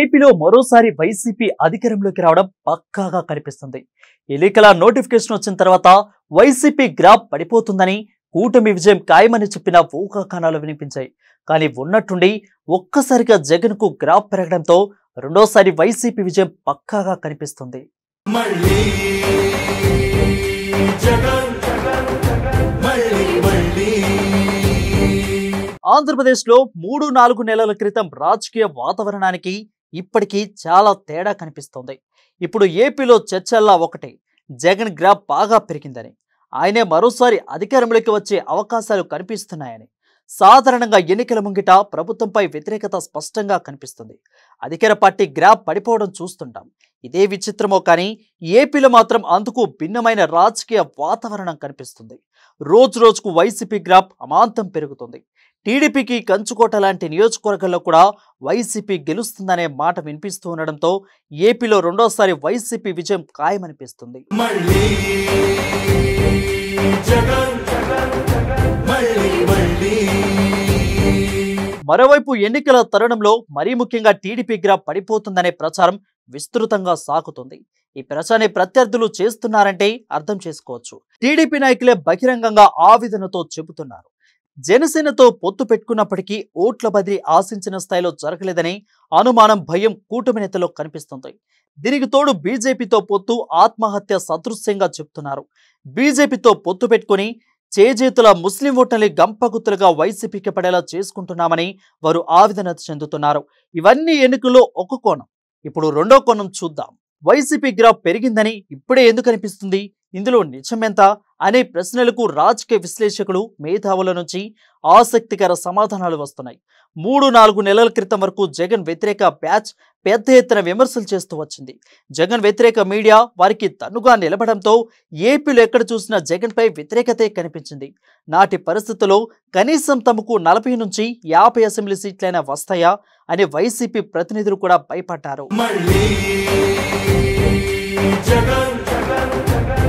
ఏపీలో మరోసారి వైసీపీ అధికారంలోకి రావడం పక్కాగా కనిపిస్తుంది ఎన్నికల నోటిఫికేషన్ వచ్చిన తర్వాత వైసీపీ గ్రాఫ్ పడిపోతుందని కూటమి విజయం ఖాయమని చెప్పిన ఊహాకానాలు వినిపించాయి కానీ ఉన్నట్టుండి ఒక్కసారిగా జగన్ కు గ్రాప్ పెరగడంతో రెండోసారి వైసీపీ విజయం పక్కాగా కనిపిస్తుంది ఆంధ్రప్రదేశ్లో మూడు నాలుగు నెలల క్రితం రాజకీయ వాతావరణానికి ఇప్పటికీ చాలా తేడా కనిపిస్తోంది ఇప్పుడు ఏపీలో చర్చల్లా ఒకటి జగన్ గ్రాప్ బాగా పెరిగిందని ఆయనే మరోసారి అధికారంలోకి వచ్చే అవకాశాలు కనిపిస్తున్నాయని సాధారణంగా ఎన్నికల ముంగిట ప్రభుత్వంపై వ్యతిరేకత స్పష్టంగా కనిపిస్తుంది అధికార పార్టీ గ్రాప్ పడిపోవడం చూస్తుంటాం ఇదే విచిత్రమో కానీ ఏపీలో మాత్రం అందుకు భిన్నమైన రాజకీయ వాతావరణం కనిపిస్తుంది రోజు రోజుకు వైసీపీ గ్రాప్ అమాంతం పెరుగుతుంది టీడీపీకి కంచుకోట లాంటి నియోజకవర్గంలో కూడా వైసీపీ గెలుస్తుందనే మాట వినిపిస్తూ ఉండడంతో ఏపీలో రెండోసారి వైసీపీ విజయం ఖాయమనిపిస్తుంది మరోవైపు ఎన్నికల తరుణంలో మరీ ముఖ్యంగా టీడీపీ గ్రా పడిపోతుందనే ప్రచారం విస్తృతంగా సాగుతుంది ఈ ప్రచారాన్ని ప్రత్యర్థులు చేస్తున్నారంటే అర్థం చేసుకోవచ్చు టీడీపీ నాయకులే బహిరంగంగా ఆవేదనతో చెబుతున్నారు జనసేనతో పొత్తు పెట్టుకున్నప్పటికీ ఓట్ల బదిలీ ఆశించిన స్థాయిలో జరగలేదని అనుమానం భయం కూటమి నేతలో కనిపిస్తుంది దీనికి తోడు బీజేపీతో పొత్తు ఆత్మహత్య సదృశ్యంగా చెప్తున్నారు బీజేపీతో పొత్తు పెట్టుకుని చేజేతుల ముస్లిం ఓట్లని గంపగుత్తులుగా వైసీపీకి పడేలా చేసుకుంటున్నామని వారు ఆవేదన చెందుతున్నారు ఇవన్నీ ఎన్నికల్లో ఒక కోణం ఇప్పుడు రెండో కోణం చూద్దాం వైసీపీ గ్రాఫ్ పెరిగిందని ఇప్పుడే ఎందుకు అనిపిస్తుంది ఇందులో నిజమెంత అనే ప్రశ్నలకు రాజకీయ విశ్లేషకులు మేధావుల నుంచి ఆసక్తికర సమాధానాలు వస్తున్నాయి మూడు నాలుగు నెలల క్రితం వరకు జగన్ వ్యతిరేక బ్యాచ్ పెద్ద ఎత్తున విమర్శలు చేస్తూ వచ్చింది జగన్ వ్యతిరేక మీడియా వారికి తన్నుగా నిలబడంతో ఏపీలో ఎక్కడ చూసినా జగన్పై వ్యతిరేకతే కనిపించింది నాటి పరిస్థితుల్లో కనీసం తమకు నలభై నుంచి యాభై అసెంబ్లీ సీట్లైనా వస్తాయా అని వైసీపీ ప్రతినిధులు కూడా భయపడ్డారు జగన్ జగన్ జగన్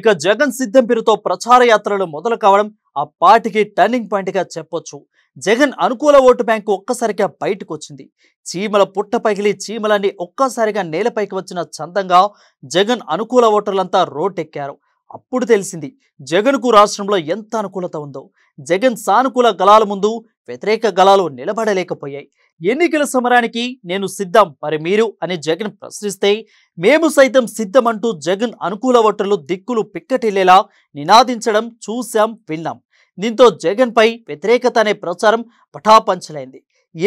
ఇక జగన్ సిద్ధం పేరుతో ప్రచార యాత్రలు మొదలు కావడం ఆ పార్టీకి టర్నింగ్ గా చెప్పొచ్చు జగన్ అనుకూల ఓటు బ్యాంకు ఒక్కసారిగా బయటకు వచ్చింది చీమల పుట్ట పగిలి చీమలన్నీ ఒక్కసారిగా నేలపైకి వచ్చిన చందంగా జగన్ అనుకూల ఓటర్లంతా రోడ్డెక్కారు అప్పుడు తెలిసింది జగన్కు రాష్ట్రంలో ఎంత అనుకూలత ఉందో జగన్ సానుకూల గలాల ముందు వ్యతిరేక గళాలు నిలబడలేకపోయాయి ఎన్నికల సమరానికి నేను సిద్ధం మరి మీరు అని జగన్ ప్రశ్నిస్తే మేము సైతం సిద్ధం అంటూ జగన్ అనుకూల ఓటర్లు దిక్కులు పిక్కటిల్లేలా నినాదించడం చూశాం విన్నాం దీంతో జగన్పై వ్యతిరేకత అనే ప్రచారం పటాపంచలైంది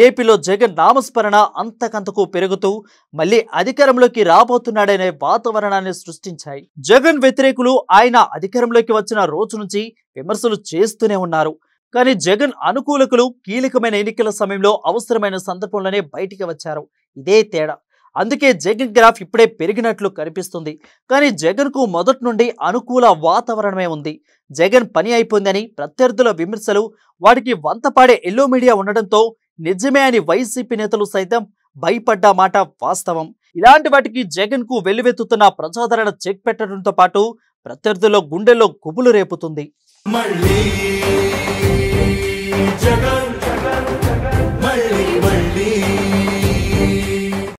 ఏపీలో జగన్ నామస్మరణ అంతకంతకు పెరుగుతూ మళ్ళీ అధికారంలోకి రాబోతున్నాడనే వాతావరణాన్ని సృష్టించాయి జగన్ వ్యతిరేకులు ఆయన అధికారంలోకి వచ్చిన రోజు నుంచి విమర్శలు చేస్తూనే ఉన్నారు కానీ జగన్ అనుకూలకులు కీలకమైన ఎన్నికల సమయంలో అవసరమైన సందర్భంలోనే బయటికి వచ్చారు ఇదే తేడా అందుకే జగన్ గ్రాఫ్ ఇప్పుడే పెరిగినట్లు కనిపిస్తుంది కానీ జగన్కు మొదటి నుండి అనుకూల వాతావరణమే ఉంది జగన్ పని అయిపోయిందని ప్రత్యర్థుల విమర్శలు వాటికి వంతపాడే ఎల్లో మీడియా ఉండడంతో నిజమే అని వైసీపీ నేతలు సైతం భయపడ్డ మాట వాస్తవం ఇలాంటి వాటికి జగన్ కు వెల్లువెత్తుతున్న ప్రజాదరణ చెక్ పెట్టడంతో పాటు ప్రత్యర్థుల గుండెల్లో గుబులు రేపుతుంది